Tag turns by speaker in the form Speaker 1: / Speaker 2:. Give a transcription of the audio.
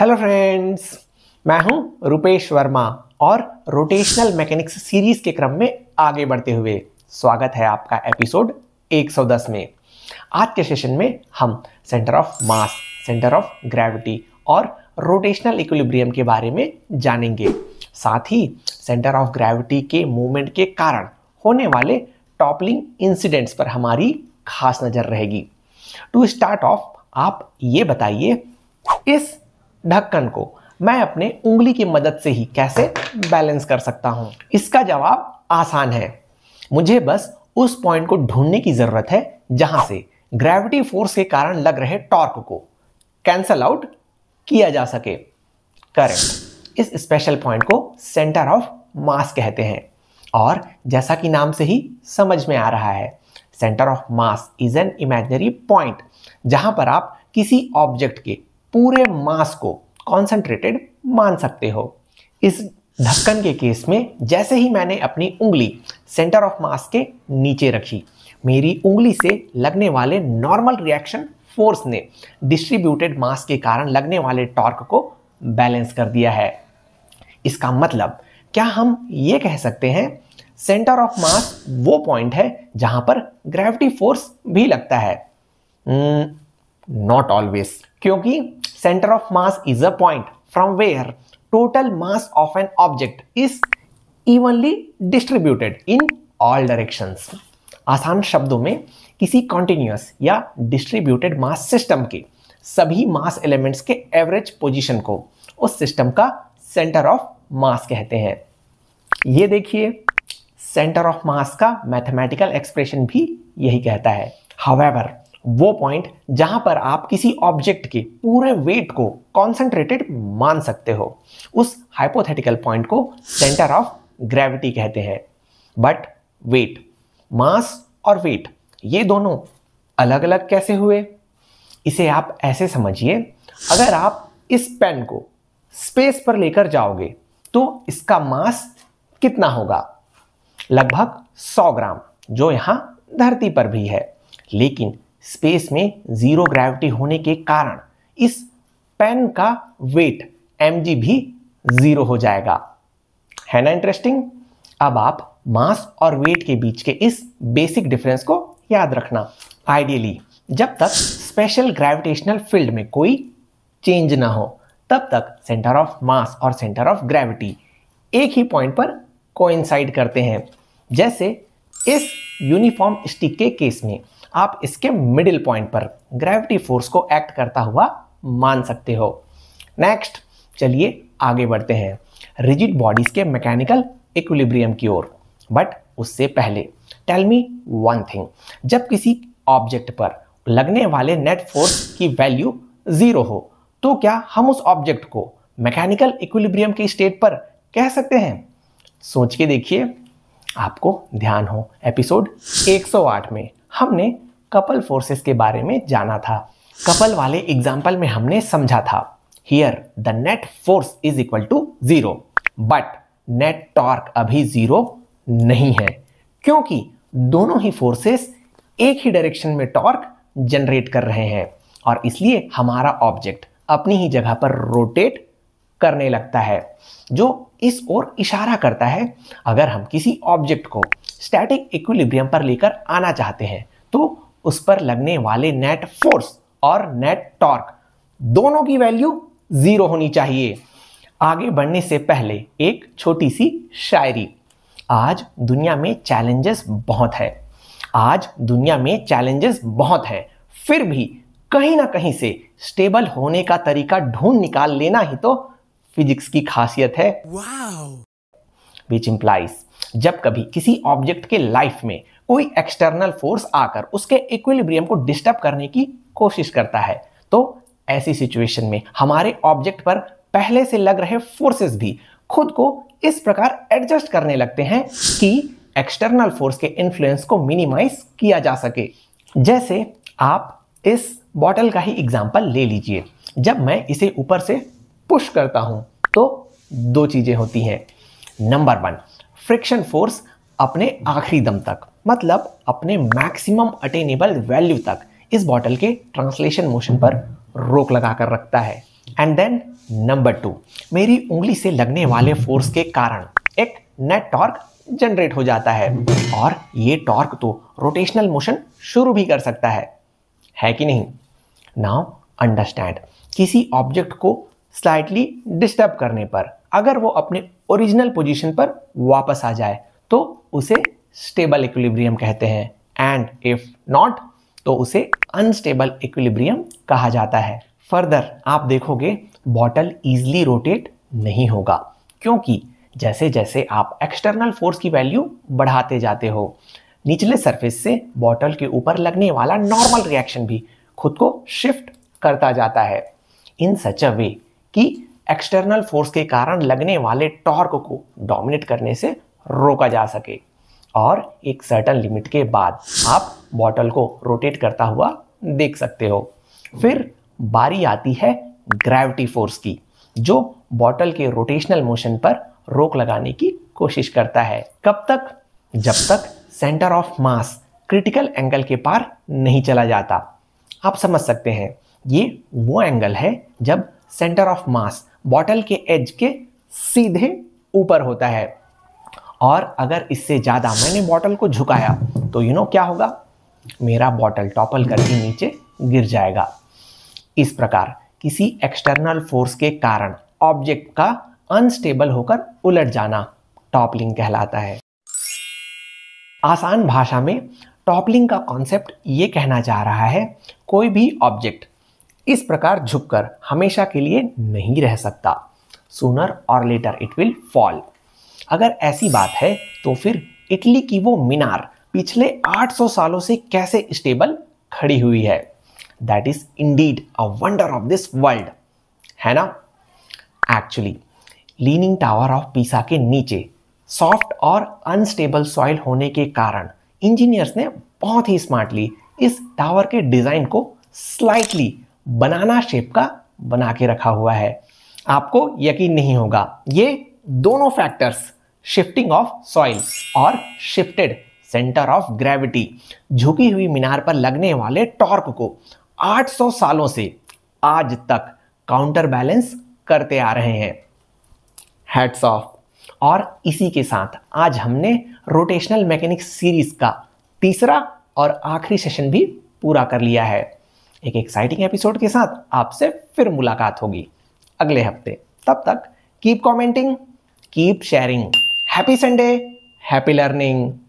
Speaker 1: Hello friends मैं हूं रुपेश वर्मा और रोटेशनल मैकेनिक्स सीरीज के क्रम में आगे बढ़ते हुए स्वागत है आपका एपिसोड 110 में आज के सेशन में हम centre of mass centre of gravity और रोटेशनल इक्विलिब्रियम के बारे में जानेंगे साथ ही सेंटर ऑफ ग्रेविटी के मूवमेंट के कारण होने वाले टॉपलिंग इंसिडेंट्स पर हमारी खास नज़र रहेगी टू स्टार्ट ऑफ आप ये बताइए इस ढक्कन को मैं अपने उंगली की मदद से ही कैसे बैलेंस कर सकता हूं इसका जवाब आसान है मुझे बस उस पॉइंट को ढूंढने की ज़रूरत है जहां से ग्रेविटी फोर्स के कारण लग रहे टॉर्क को कैंसल आउट किया जा सके करेक्ट इस स्पेशल पॉइंट को सेंटर ऑफ मास कहते हैं और जैसा कि नाम से ही समझ में आ रहा है centre of mass is an imaginary point जहां पर आप किसी ऑब्जेक्ट के पूरे मास को कॉन्सेंट्रेटेड मान सकते हो इस ढक्कन के केस में जैसे ही मैंने अपनी उंगली सेंटर ऑफ मास के नीचे रखी मेरी उंगली से लगने वाले नॉर्मल रिएक्शन फोर्स ने डिस्ट्रीब्यूटेड मास के कारण लगने वाले टॉर्क को बैलेंस कर दिया है इसका मतलब क्या हम ये कह सकते हैं सेंटर ऑफ मास वो पॉइंट है जहां पर ग्रेविटी फोर्स भी लगता है हम्म, नॉट ऑलवेज क्योंकि centre of mass is a point from where total mass of an object is evenly distributed in all direction आसान शब्दों में किसी कॉन्टिन्यूस या डिस्ट्रीब्यूटेड मास सिस्टम के सभी मास एलिमेंट्स के एवरेज पोजीशन को उस सिस्टम का सेंटर ऑफ मास कहते हैं ये देखिए सेंटर ऑफ मास का मैथमेटिकल एक्सप्रेशन भी यही कहता है हावेवर वो पॉइंट जहां पर आप किसी ऑब्जेक्ट के पूरे वेट को कॉन्सेंट्रेटेड मान सकते हो उस हाइपोथेटिकल पॉइंट को सेंटर ऑफ ग्रेविटी कहते हैं बट वेट मास और वेट ये दोनों अलग अलग कैसे हुए इसे आप ऐसे समझिए अगर आप इस पेन को स्पेस पर लेकर जाओगे तो इसका मास कितना होगा लगभग 100 ग्राम जो यहां धरती पर भी है लेकिन स्पेस में जीरो ग्रेविटी होने के कारण इस पेन का वेट एम भी जीरो हो जाएगा है ना इंटरेस्टिंग अब आप मास और वेट के बीच के इस बेसिक डिफरेंस को याद रखना आइडियली जब तक स्पेशल ग्रेविटेशनल फील्ड में कोई चेंज ना हो तब तक सेंटर ऑफ मास और सेंटर ऑफ ग्रेविटी एक ही पॉइंट पर कोइंसाइड करते हैं जैसे इस यूनिफॉर्म स्टिक के केस में आप इसके मिडिल पॉइंट पर ग्रेविटी फोर्स को एक्ट करता हुआ मान सकते हो नेक्स्ट चलिए आगे बढ़ते हैं रिजिड बॉडीज के मैकेनिकल इक्विलिब्रियम की ओर बट उससे पहले टेल मी वन थिंग जब किसी ऑब्जेक्ट पर लगने वाले नेट फोर्स की वैल्यू ज़ीरो हो तो क्या हम उस ऑब्जेक्ट को मैकेनिकल इक्विलिब्रियम के स्टेट पर कह सकते हैं सोच के देखिए आपको ध्यान हो एपिसोड 108 में हमने कपल फोर्सेस के बारे में जाना था कपल वाले एग्जाम्पल में हमने समझा था here the net force is equal to zero but net torque अभी जीरो नहीं है क्योंकि दोनों ही फोर्सेस एक ही डायरेक्शन में टॉर्क जनरेट कर रहे हैं और इसलिए हमारा ऑब्जेक्ट अपनी ही जगह पर रोटेट करने लगता है जो इस ओर इशारा करता है अगर हम किसी ऑब्जेक्ट को स्टैटिक इक्विलिब्रियम पर लेकर आना चाहते हैं तो उस पर लगने वाले नेट फोर्स और नेट टॉर्क दोनों की वैल्यू जीरो होनी चाहिए आगे बढ़ने से पहले एक छोटी सी शायरी आज दुनिया में चैलेंजेस बहुत है आज दुनिया में चैलेंजेस बहुत है फिर भी कहीं ना कहीं से स्टेबल होने का तरीका ढूंढ निकाल लेना ही तो फिजिक्स की खासियत है विच जब कभी किसी ऑब्जेक्ट के लाइफ में कोई एक्सटर्नल फोर्स आकर उसके इक्विलिब्रियम को डिस्टर्ब करने की कोशिश करता है तो ऐसी सिचुएशन में हमारे ऑब्जेक्ट पर पहले से लग रहे फोर्सेस भी खुद को इस प्रकार एडजस्ट करने लगते हैं कि एक्सटर्नल फोर्स के इन्फ्लुएंस को मिनिमाइज किया जा सके जैसे आप इस बॉटल का ही एग्जाम्पल ले लीजिए जब मैं इसे ऊपर से पुश करता हूं तो दो चीज़ें होती हैं नंबर वन फ्रिक्शन फोर्स अपने आखिरी दम तक मतलब अपने मैक्सिमम अटेनेबल वैल्यू तक इस बॉटल के ट्रांसलेशन मोशन पर रोक लगा कर रखता है एंड देन नंबर टू मेरी उंगली से लगने वाले फोर्स के कारण एक नेट टॉर्क जनरेट हो जाता है और ये टॉर्क तो रोटेशनल मोशन शुरू भी कर सकता है है कि नहीं नाउ अंडरस्टैंड किसी ऑब्जेक्ट को स्लाइटली डिस्टर्ब करने पर अगर वो अपने ओरिजिनल पोजीशन पर वापस आ जाए तो उसे स्टेबल इक्विलिब्रियम कहते हैं एंड इफ नॉट तो उसे अनस्टेबल इक्विलिब्रियम कहा जाता है फर्दर आप देखोगे बॉटल इजली रोटेट नहीं होगा क्योंकि जैसे जैसे आप एक्सटर्नल फोर्स की वैल्यू बढ़ाते जाते हो निचले सरफेस से बॉटल के ऊपर लगने वाला नॉर्मल रिएक्शन भी खुद को शिफ्ट करता जाता है इन सच अ वे कि एक्सटर्नल फोर्स के कारण लगने वाले टॉर्क को डोमिनेट करने से रोका जा सके और एक सर्टन लिमिट के बाद आप बॉटल को रोटेट करता हुआ देख सकते हो फिर बारी आती है ग्रेविटी फोर्स की जो बॉटल के रोटेशनल मोशन पर रोक लगाने की कोशिश करता है कब तक जब तक centre of mass critical angle के पार नहीं चला जाता आप समझ सकते हैं ये वो एंगल है जब सेंटर ऑफ मास बॉटल के एज के सीधे ऊपर होता है और अगर इससे ज़्यादा मैंने बॉटल को झुकाया तो यू नो क्या होगा मेरा बॉटल टॉपल करके नीचे गिर जाएगा इस प्रकार किसी एक्सटर्नल फोर्स के कारण ऑब्जेक्ट का अनस्टेबल होकर उलट जाना टॉपलिंग कहलाता है आसान भाषा में टॉपलिंग का कॉन्सेप्ट ये कहना चाह रहा है कोई भी ऑब्जेक्ट इस प्रकार झुककर हमेशा के लिए नहीं रह सकता सुनर और लेटर इट विल फॉल अगर ऐसी बात है तो फिर इटली की वो मीनार पिछले 800 सालों से कैसे स्टेबल खड़ी हुई है that is indeed a wonder of this world है ना actually leaning tower of Pisa के नीचे सॉफ्ट और अनस्टेबल सॉइल होने के कारण इंजीनियर्स ने बहुत ही स्मार्टली इस टावर के डिज़ाइन को स्लाइटली बनाना शेप का बना के रखा हुआ है आपको यकीन नहीं होगा ये दोनों फैक्टर्स शिफ्टिंग ऑफ सॉइल और शिफ्टेड सेंटर ऑफ ग्रेविटी झुकी हुई मीनार पर लगने वाले टॉर्क को 800 सालों से आज तक काउंटर बैलेंस करते आ रहे हैं हेड्स ऑफ और इसी के साथ आज हमने रोटेशनल मैकेनिक्स सीरीज का तीसरा और आखिरी सेशन भी पूरा कर लिया है एक एक्साइटिंग एपिसोड के साथ आपसे फिर मुलाकात होगी अगले हफ्ते तब तक keep commenting keep sharing Happy Sunday, happy learning.